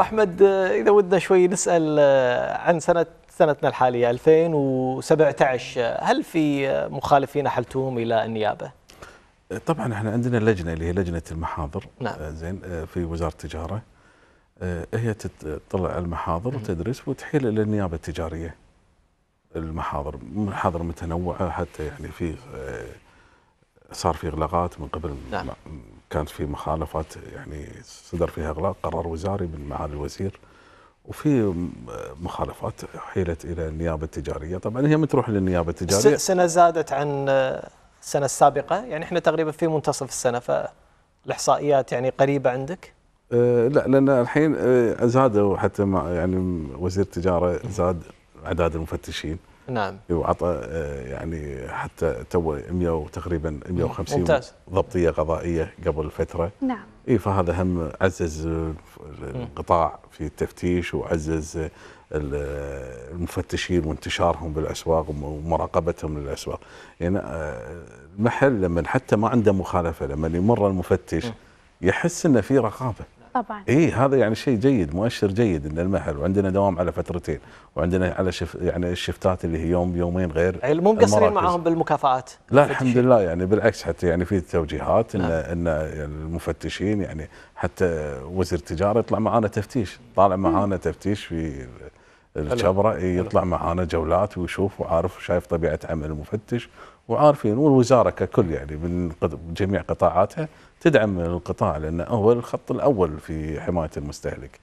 احمد آه، اذا ودنا شوي نسال آه، عن سنه سنتنا الحاليه 2017 آه، هل في مخالفين احلتوهم الى النيابه؟ طبعا احنا عندنا لجنه اللي هي لجنه المحاضر نعم. زين في وزاره التجاره هي تطلع المحاضر وتدرس وتحيل الى النيابه التجاريه المحاضر محاضر متنوعه حتى يعني في صار في اغلاقات من قبل نعم. كانت في مخالفات يعني صدر فيها اغلاق قرار وزاري من معالي الوزير وفي مخالفات حيلت الى النيابه التجاريه، طبعا هي ما تروح للنيابه التجاريه سنه زادت عن السنه آه، السابقه، يعني احنا تقريبا في منتصف السنه فالاحصائيات يعني قريبه عندك؟ آه، لا لان الحين آه، زادوا حتى مع يعني وزير التجاره زاد اعداد المفتشين نعم إيه، وعطى آه، يعني حتى تو 100 وتقريبا 150 ممتاز. ضبطيه قضائيه قبل فتره نعم اي فهذا هم عزز آه، القطاع في التفتيش وعزز آه، المفتشين وانتشارهم بالاسواق ومراقبتهم للاسواق يعني المحل لما حتى ما عنده مخالفه لما يمر المفتش يحس انه في رقابه طبعا اي هذا يعني شيء جيد مؤشر جيد ان المحل وعندنا دوام على فترتين وعندنا على شف يعني الشفتات اللي هي يوم يومين غير يعني مو مقصرين معاهم بالمكافآت لا الحمد لله يعني بالعكس حتى يعني في توجيهات ان نعم. ان يعني المفتشين يعني حتى وزير التجاره يطلع معانا تفتيش طالع معانا تفتيش في الشبرة إيه، يطلع معانا جولات ويشوف وعارف شايف طبيعة عمل المفتش وعارفين والوزارة ككل يعني من جميع قطاعاتها تدعم القطاع لأنه هو الخط الأول في حماية المستهلك